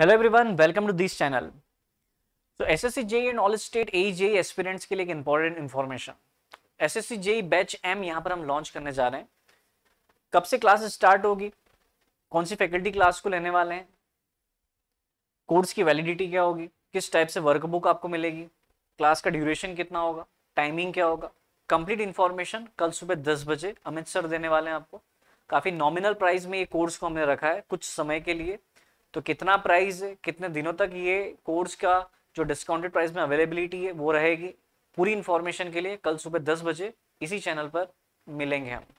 hello everyone welcome to this channel तो SSC JE and all state A JE aspirants के लिए एक important information S S JE batch एम यहां पर हम लॉन्च करने जा रहे हैं कब से क्लास स्टार्ट होगी कौन सी फैकल्टी क्लास को लेने वाले हैं कोर्स की वैलिडिटी क्या होगी किस टाइप से वर्कबुक आपको मिलेगी क्लास का ड्यूरेशन कितना होगा टाइमिंग क्या होगा कंप्लीट इन्फॉर्मेशन कल सुबह दस बजे अमित सर देने वाले हैं आपको काफ़ी नॉमिनल प्राइस में ये कोर्स को हमने रखा है कुछ समय के लिए तो कितना प्राइस है कितने दिनों तक ये कोर्स का जो डिस्काउंटेड प्राइस में अवेलेबिलिटी है वो रहेगी पूरी इन्फॉर्मेशन के लिए कल सुबह दस बजे इसी चैनल पर मिलेंगे हम